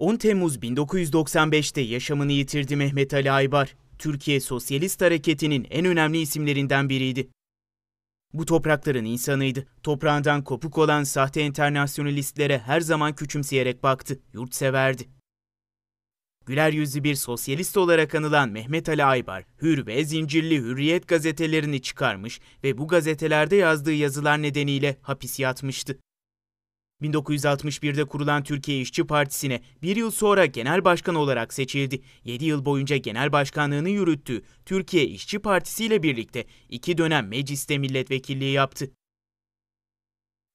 10 Temmuz 1995'te yaşamını yitirdi Mehmet Ali Aybar. Türkiye Sosyalist Hareketi'nin en önemli isimlerinden biriydi. Bu toprakların insanıydı. Toprağından kopuk olan sahte internasyonalistlere her zaman küçümseyerek baktı, yurtseverdi. Güler yüzlü bir sosyalist olarak anılan Mehmet Ali Aybar, Hür ve Zincirli Hürriyet gazetelerini çıkarmış ve bu gazetelerde yazdığı yazılar nedeniyle hapis yatmıştı. 1961'de kurulan Türkiye İşçi Partisi'ne bir yıl sonra genel başkan olarak seçildi. 7 yıl boyunca genel başkanlığını yürüttü. Türkiye İşçi Partisi ile birlikte iki dönem mecliste milletvekilliği yaptı.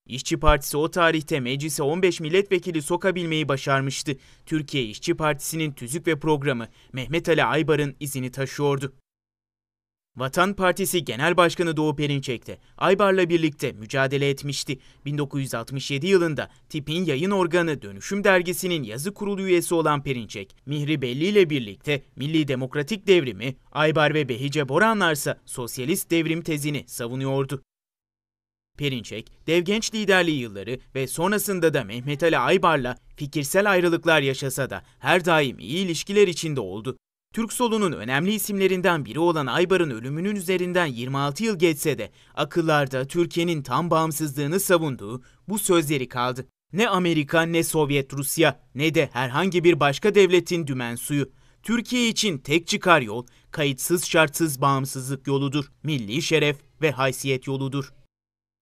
İşçi Partisi o tarihte meclise 15 milletvekili sokabilmeyi başarmıştı. Türkiye İşçi Partisi'nin tüzük ve programı Mehmet Ali Aybar'ın izini taşıyordu. Vatan Partisi Genel Başkanı Doğu Perinçek'te Aybar'la birlikte mücadele etmişti. 1967 yılında tipin yayın organı Dönüşüm Dergisi'nin yazı kurulu üyesi olan Perinçek, Mihri Belli ile birlikte Milli Demokratik Devrimi, Aybar ve Behice Boranlarsa Sosyalist Devrim tezini savunuyordu. Perinçek, dev genç liderliği yılları ve sonrasında da Mehmet Ali Aybar'la fikirsel ayrılıklar yaşasa da her daim iyi ilişkiler içinde oldu. Türk solunun önemli isimlerinden biri olan Aybar'ın ölümünün üzerinden 26 yıl geçse de akıllarda Türkiye'nin tam bağımsızlığını savunduğu bu sözleri kaldı. Ne Amerika ne Sovyet Rusya ne de herhangi bir başka devletin dümen suyu. Türkiye için tek çıkar yol kayıtsız şartsız bağımsızlık yoludur. Milli şeref ve haysiyet yoludur.